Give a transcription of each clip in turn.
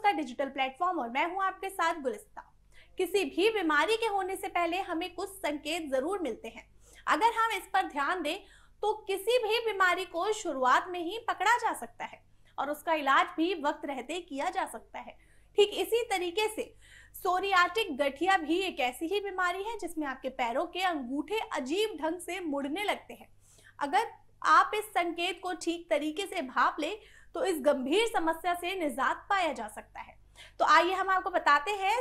news का digital platform और मैं हूं आपके साथ गुलिस्ता किसी भी बीमारी के होने से पहले हमें कुछ संकेत जरूर मिलते हैं अगर हम इस पर ध्यान दें तो किसी भी बीमारी को शुरुआत में ही पकड़ा जा सकता है और उसका इलाज भी वक्त रहते किया जा सकता है ठीक इसी तरीके से सोरियाटिक गठिया भी एक ऐसी ही बीमारी है जिसमें आपके पैरों के अंगूठे अजीब ढंग से मुड़ने लगते हैं अगर आप इस संकेत को ठीक तरीके से भाप ले तो इस गंभीर समस्या से निजात पाया जा सकता है तो आइए हम आपको बताते हैं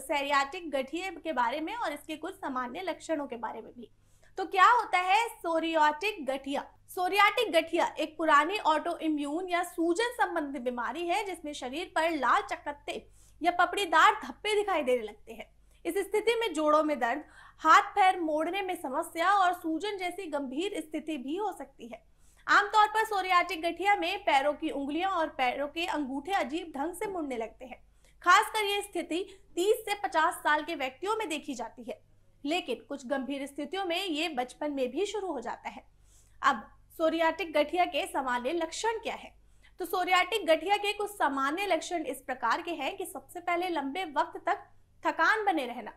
सेरियाटिक गठिए के बारे में और इसके कुछ सामान्य लक्षणों के बारे में भी तो क्या होता है सोरियाटिक गठिया सोरियाटिक गठिया एक पुरानी ऑटो इम्यून या सूजन संबंधी बीमारी है जिसमें शरीर पर लाल चकत्ते या पपड़ीदार धब्बे दिखाई देने लगते हैं इस स्थिति में जोड़ों में दर्द हाथ पैर मोड़ने में समस्या और सूजन जैसी गंभीर स्थिति भी हो सकती है आमतौर पर सोरियाटिक गठिया में पैरों की उंगलियां और पैरों के अंगूठे अजीब ढंग से मुड़ने लगते हैं खासकर ये स्थिति 30 से 50 साल के व्यक्तियों में देखी जाती है लेकिन कुछ गंभीर स्थितियों में ये बचपन में भी शुरू हो जाता है अब सोरियाटिक गठिया के सामान्य लक्षण क्या है तो सोरियाटिक गठिया के कुछ सामान्य लक्षण इस प्रकार के हैं कि सबसे पहले लंबे वक्त तक थकान बने रहना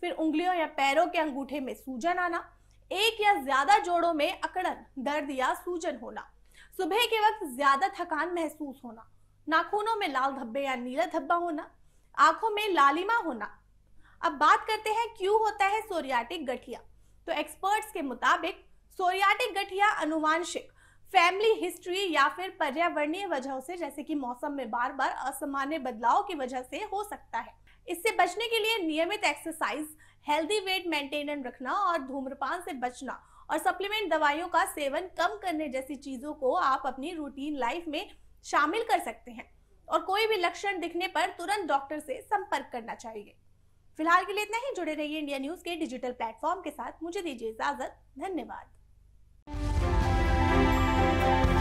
फिर उंगलियों या पैरों के अंगूठे में सूजन आना एक या ज्यादा जोड़ों में अकड़न दर्द या सूजन होना सुबह के वक्त ज्यादा थकान महसूस होना नाखूनों में लाल धब्बे या नीला धब्बा होना आंखों में लालिमा होना अब बात करते हैं क्यों होता है सोरियाटिक गठिया तो एक्सपर्ट्स के मुताबिक सोरियाटिक गठिया अनुवांशिक फैमिली हिस्ट्री या फिर पर्यावरणीय वजहों से जैसे कि मौसम में बार बार असामान्य बदलाव की वजह से हो सकता है इससे बचने के लिए नियमित एक्सरसाइज हेल्दी वेट मेंटेन रखना और धूम्रपान से बचना और सप्लीमेंट दवाइयों का सेवन कम करने जैसी चीज़ों को आप अपनी रूटीन लाइफ में शामिल कर सकते हैं और कोई भी लक्षण दिखने पर तुरंत डॉक्टर से संपर्क करना चाहिए फिलहाल के लिए इतना ही जुड़े रहिए इंडिया न्यूज के डिजिटल प्लेटफॉर्म के साथ मुझे दीजिए इजाजत धन्यवाद